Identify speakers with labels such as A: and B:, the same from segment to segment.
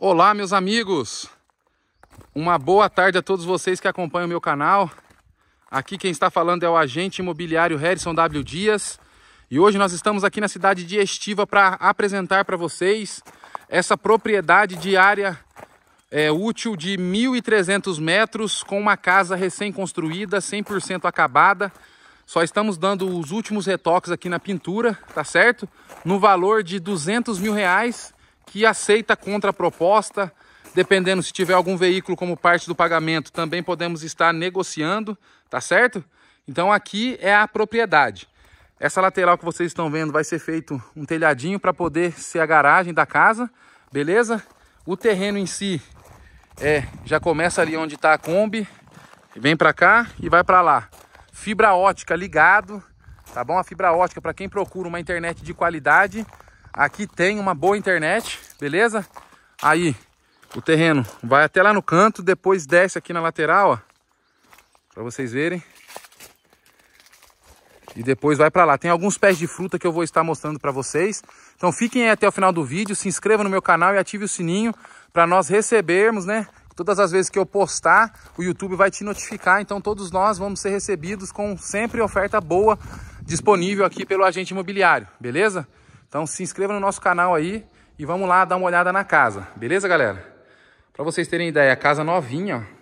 A: Olá, meus amigos! Uma boa tarde a todos vocês que acompanham o meu canal. Aqui quem está falando é o agente imobiliário Harrison W. Dias. E hoje nós estamos aqui na cidade de Estiva para apresentar para vocês essa propriedade de área é, útil de 1.300 metros com uma casa recém-construída, 100% acabada. Só estamos dando os últimos retoques aqui na pintura, tá certo? No valor de 200 mil reais que aceita contra a proposta, dependendo se tiver algum veículo como parte do pagamento, também podemos estar negociando, tá certo? Então aqui é a propriedade. Essa lateral que vocês estão vendo vai ser feito um telhadinho para poder ser a garagem da casa, beleza? O terreno em si é já começa ali onde está a Kombi, vem para cá e vai para lá. Fibra ótica ligado, tá bom? A fibra ótica para quem procura uma internet de qualidade, Aqui tem uma boa internet, beleza? Aí, o terreno vai até lá no canto, depois desce aqui na lateral, ó. Pra vocês verem. E depois vai pra lá. Tem alguns pés de fruta que eu vou estar mostrando pra vocês. Então fiquem aí até o final do vídeo, se inscreva no meu canal e ative o sininho pra nós recebermos, né? Todas as vezes que eu postar, o YouTube vai te notificar. Então todos nós vamos ser recebidos com sempre oferta boa disponível aqui pelo agente imobiliário, beleza? Então se inscreva no nosso canal aí e vamos lá dar uma olhada na casa, beleza, galera? Para vocês terem ideia, a casa novinha, ó,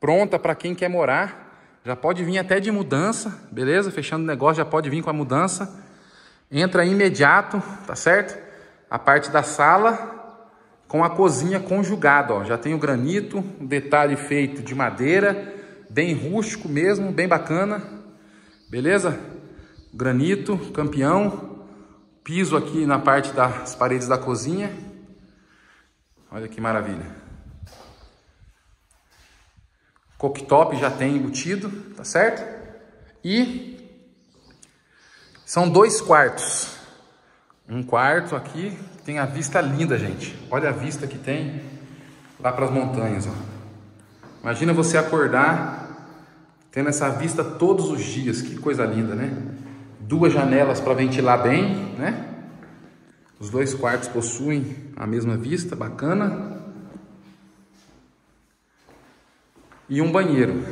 A: pronta para quem quer morar, já pode vir até de mudança, beleza? Fechando o negócio, já pode vir com a mudança. Entra imediato, tá certo? A parte da sala com a cozinha conjugada, ó. Já tem o granito, um detalhe feito de madeira, bem rústico mesmo, bem bacana. Beleza? Granito, campeão. Piso aqui na parte das paredes da cozinha. Olha que maravilha. Cooktop já tem embutido, tá certo? E são dois quartos. Um quarto aqui tem a vista linda, gente. Olha a vista que tem lá para as montanhas. Ó. Imagina você acordar tendo essa vista todos os dias. Que coisa linda, né? duas janelas para ventilar bem, né? Os dois quartos possuem a mesma vista, bacana. E um banheiro.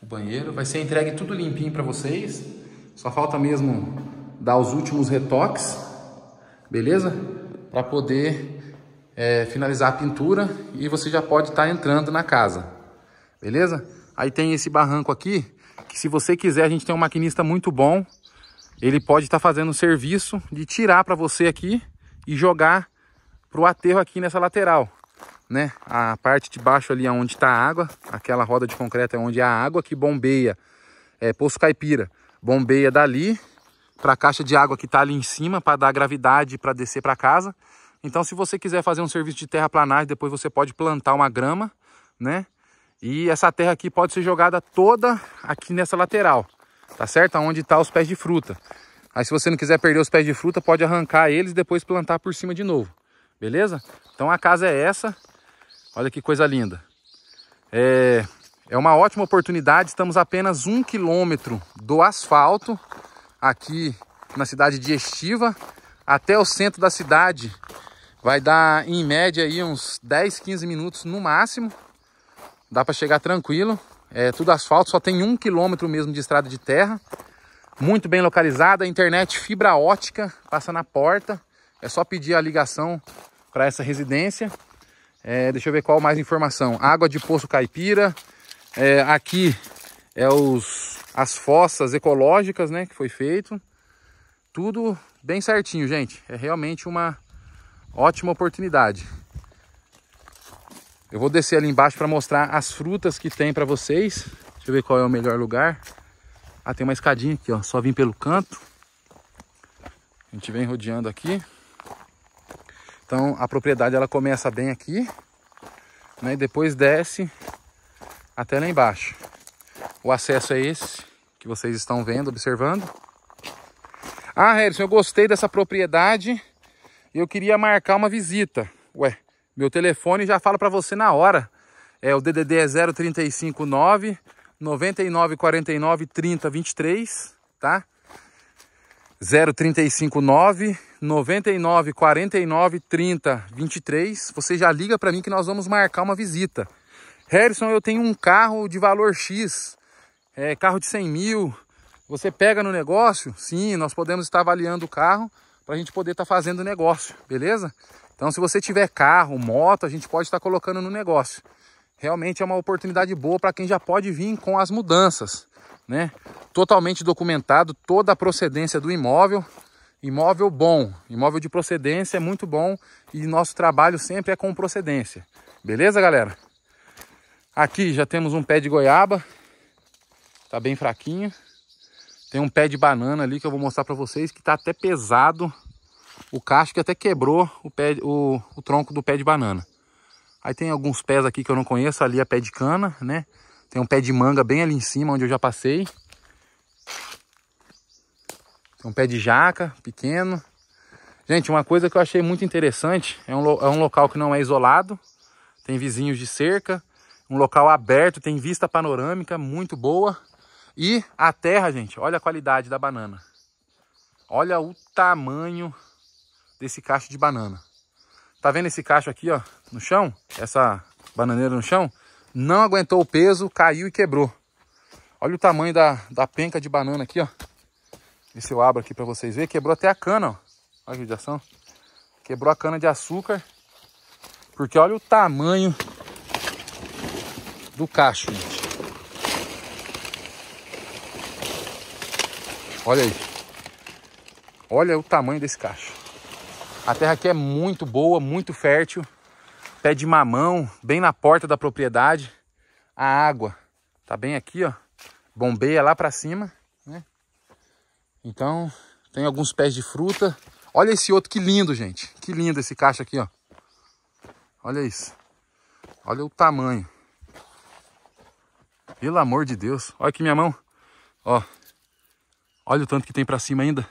A: O banheiro vai ser entregue tudo limpinho para vocês. Só falta mesmo dar os últimos retoques, beleza? Para poder é, finalizar a pintura e você já pode estar tá entrando na casa, beleza? Aí tem esse barranco aqui que se você quiser, a gente tem um maquinista muito bom. Ele pode estar tá fazendo o serviço de tirar para você aqui e jogar para o aterro aqui nessa lateral. Né? A parte de baixo ali é onde está a água, aquela roda de concreto é onde a água que bombeia, é Poço Caipira, bombeia dali para a caixa de água que está ali em cima para dar gravidade para descer para casa. Então se você quiser fazer um serviço de terraplanagem, depois você pode plantar uma grama, né? E essa terra aqui pode ser jogada toda aqui nessa lateral, tá certo? Onde está os pés de fruta. Aí se você não quiser perder os pés de fruta, pode arrancar eles e depois plantar por cima de novo, beleza? Então a casa é essa, olha que coisa linda. É, é uma ótima oportunidade, estamos apenas um quilômetro do asfalto, aqui na cidade de Estiva, até o centro da cidade vai dar em média aí uns 10, 15 minutos no máximo, Dá para chegar tranquilo. É tudo asfalto, só tem um quilômetro mesmo de estrada de terra. Muito bem localizada, internet fibra ótica, passa na porta. É só pedir a ligação para essa residência. É, deixa eu ver qual mais informação. Água de poço caipira. É, aqui é os, as fossas ecológicas, né, que foi feito. Tudo bem certinho, gente. É realmente uma ótima oportunidade. Eu vou descer ali embaixo para mostrar as frutas que tem para vocês. Deixa eu ver qual é o melhor lugar. Ah, tem uma escadinha aqui, ó. Só vim pelo canto. A gente vem rodeando aqui. Então a propriedade ela começa bem aqui, né? E depois desce até lá embaixo. O acesso é esse que vocês estão vendo, observando. Ah, Harrison, eu gostei dessa propriedade e eu queria marcar uma visita. Ué, meu telefone já fala para você na hora. É o DDD é 0359 9949 3023, tá? 0359 9949 3023. Você já liga para mim que nós vamos marcar uma visita. Harrison, eu tenho um carro de valor X, é, carro de 100 mil. Você pega no negócio? Sim, nós podemos estar avaliando o carro para a gente poder estar tá fazendo o negócio, beleza? Então, se você tiver carro, moto, a gente pode estar colocando no negócio. Realmente é uma oportunidade boa para quem já pode vir com as mudanças, né? Totalmente documentado toda a procedência do imóvel. Imóvel bom, imóvel de procedência é muito bom e nosso trabalho sempre é com procedência. Beleza, galera? Aqui já temos um pé de goiaba, tá bem fraquinho. Tem um pé de banana ali que eu vou mostrar para vocês que tá até pesado, o cacho que até quebrou o, pé, o, o tronco do pé de banana. Aí tem alguns pés aqui que eu não conheço, ali é pé de cana, né? Tem um pé de manga bem ali em cima, onde eu já passei. Tem um pé de jaca, pequeno. Gente, uma coisa que eu achei muito interessante, é um, é um local que não é isolado, tem vizinhos de cerca, um local aberto, tem vista panorâmica muito boa. E a terra, gente, olha a qualidade da banana. Olha o tamanho desse cacho de banana. Tá vendo esse cacho aqui, ó, no chão? Essa bananeira no chão? Não aguentou o peso, caiu e quebrou. Olha o tamanho da, da penca de banana aqui, ó. Ver se eu abro aqui para vocês verem. Quebrou até a cana, ó. Olha a judiação. Quebrou a cana de açúcar. Porque olha o tamanho do cacho, gente. Olha aí. Olha o tamanho desse cacho. A terra aqui é muito boa, muito fértil. Pé de mamão, bem na porta da propriedade. A água tá bem aqui, ó. Bombeia lá para cima, né? Então, tem alguns pés de fruta. Olha esse outro, que lindo, gente. Que lindo esse caixa aqui, ó. Olha isso. Olha o tamanho. Pelo amor de Deus. Olha aqui minha mão. Ó. Olha o tanto que tem para cima ainda.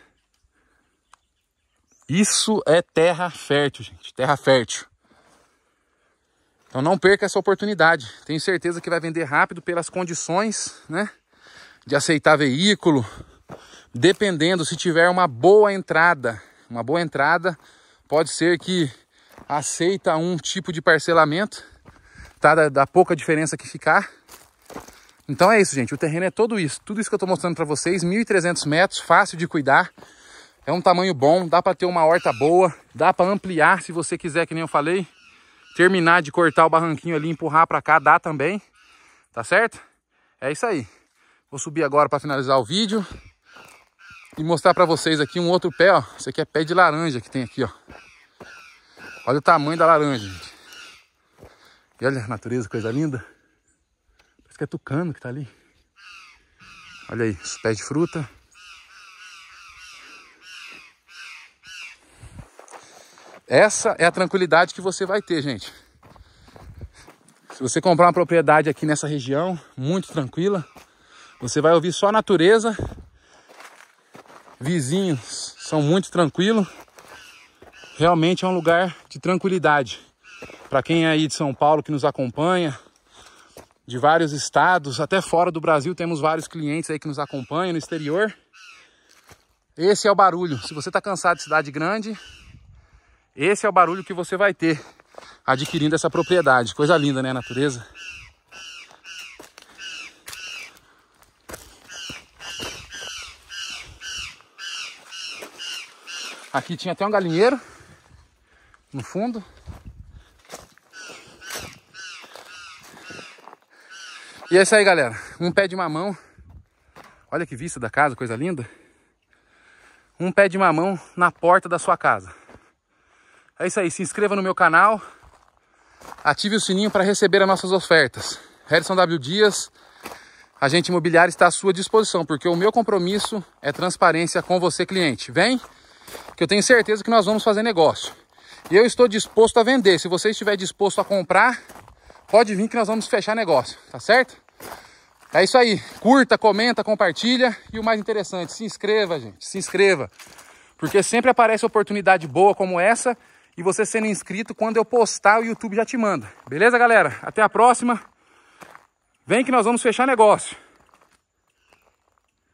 A: Isso é terra fértil, gente. Terra fértil. Então não perca essa oportunidade. Tenho certeza que vai vender rápido pelas condições, né? De aceitar veículo. Dependendo, se tiver uma boa entrada, uma boa entrada, pode ser que aceita um tipo de parcelamento, tá? Da, da pouca diferença que ficar. Então é isso, gente. O terreno é todo isso. Tudo isso que eu tô mostrando para vocês, 1.300 metros, fácil de cuidar. É um tamanho bom, dá para ter uma horta boa, dá para ampliar se você quiser, que nem eu falei. Terminar de cortar o barranquinho ali, empurrar para cá, dá também. Tá certo? É isso aí. Vou subir agora para finalizar o vídeo e mostrar para vocês aqui um outro pé, ó. Esse aqui é pé de laranja que tem aqui, ó. Olha o tamanho da laranja, gente. E olha a natureza, coisa linda. Parece que é tucano que tá ali. Olha aí, os pés de fruta. Essa é a tranquilidade que você vai ter, gente. Se você comprar uma propriedade aqui nessa região, muito tranquila, você vai ouvir só a natureza. Vizinhos são muito tranquilos. Realmente é um lugar de tranquilidade. Para quem é aí de São Paulo que nos acompanha, de vários estados, até fora do Brasil, temos vários clientes aí que nos acompanham no exterior. Esse é o barulho. Se você está cansado de cidade grande, esse é o barulho que você vai ter adquirindo essa propriedade. Coisa linda, né, natureza? Aqui tinha até um galinheiro no fundo. E é isso aí, galera. Um pé de mamão. Olha que vista da casa, coisa linda. Um pé de mamão na porta da sua casa. É isso aí, se inscreva no meu canal, ative o sininho para receber as nossas ofertas. Harrison W. Dias, agente imobiliário, está à sua disposição, porque o meu compromisso é transparência com você, cliente. Vem, que eu tenho certeza que nós vamos fazer negócio. E eu estou disposto a vender. Se você estiver disposto a comprar, pode vir que nós vamos fechar negócio, tá certo? É isso aí. Curta, comenta, compartilha e o mais interessante, se inscreva, gente. Se inscreva. Porque sempre aparece oportunidade boa como essa e você sendo inscrito, quando eu postar, o YouTube já te manda. Beleza, galera? Até a próxima. Vem que nós vamos fechar negócio.